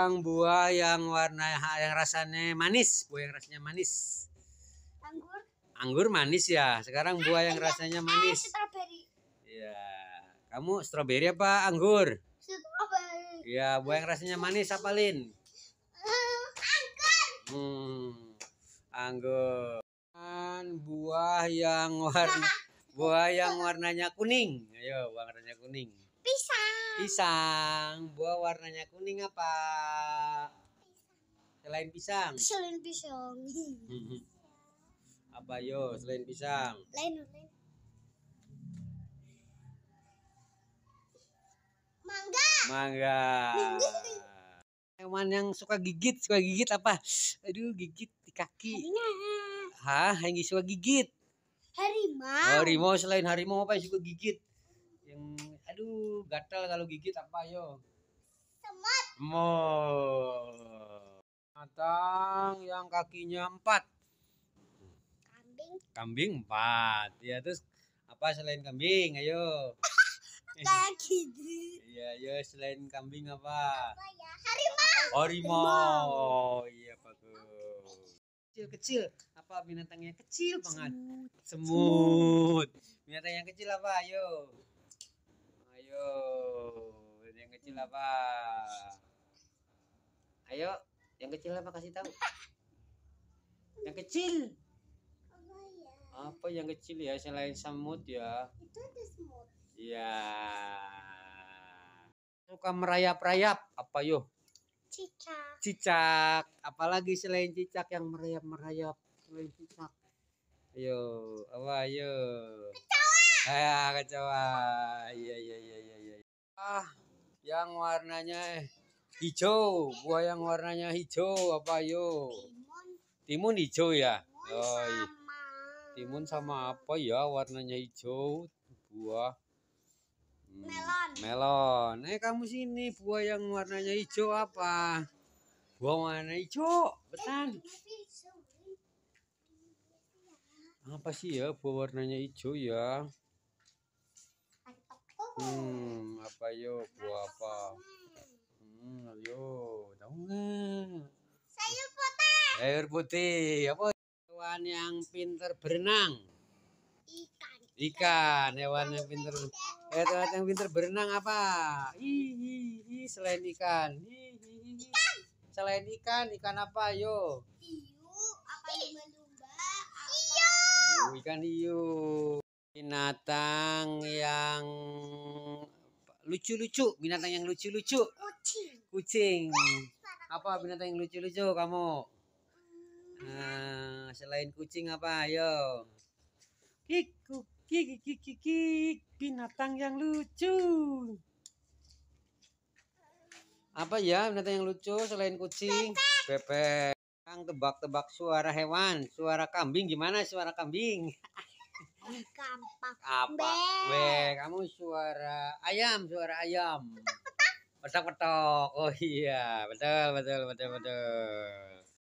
yang buah yang warna yang rasanya manis, buah yang rasanya manis. Anggur. Anggur manis ya. Sekarang nah, buah iya, yang iya. rasanya ah, manis. Ya. Kamu stroberi apa anggur? stroberi Ya, buah yang rasanya manis apa Lin? anggur. Hmm. Anggur. buah yang warna buah yang warnanya kuning. Ayo, buah warnanya kuning. Pisang. Pisang. Buah warnanya kuning apa? Selain pisang. Selain pisang. apa yo selain pisang? Selain. Mangga. Mangga. Hewan yang suka gigit, suka gigit apa? Aduh, gigit di kaki. Hah, yang suka gigit? Harimau. Oh, harimau selain harimau apa yang suka gigit? Yang Aduh, gatel kalau gigit apa yo? Semut. Mo. Matang yang kakinya empat. Kambing. Kambing empat. Ya terus apa selain kambing? Ayo. Kayak Iya, ya selain kambing apa? Apa ya? Harimau. Harimau. Iya, bagus. Kecil-kecil apa binatang yang kecil banget? Semut. Semut. Binatang yang kecil apa? Ayo. apa? Ayo, yang kecil apa kasih tahu? Yang kecil. Ya? Apa yang kecil ya selain semut ya? Itu ada semut. Iya. Suka merayap-rayap apa yuk? Cicak. Cicak. Apalagi selain cicak yang merayap-merayap selain cicak. Ayo, apa ayo? Kecoa. Ah, kecoa. iya, iya, iya, iya. iya. Ah, yang warnanya eh, hijau buah yang warnanya hijau apa yo timun, hijau ya timun oh, iya. sama. timun sama apa ya warnanya hijau buah hmm, melon melon eh kamu sini buah yang warnanya hijau apa buah warna hijau betan eh, ya. apa sih ya buah warnanya hijau ya oh. hmm kayo, guwapa. Hmm, ayo, dong Sayur putih. Sayur putih. Apa hewan yang pintar berenang? Ikan. Ikan, hewan yang pintar. Eh, hewan yang pintar berenang apa? hihihi hi, selain ikan. Hi, hi, hi. Ikan. Selain ikan, ikan apa? Yo. Hiu, apa lumba-lumba? Hiu. Ikan hiu. Binatang yang lucu-lucu binatang yang lucu-lucu kucing kucing apa binatang yang lucu-lucu kamu nah, selain kucing apa ayo kik binatang yang lucu apa ya binatang yang lucu selain kucing bebek tebak-tebak suara hewan, suara kambing gimana suara kambing? Kampak. Apa? Weh, kamu suara ayam, suara ayam. Petak-petak. Oh iya, betul, betul, betul, betul.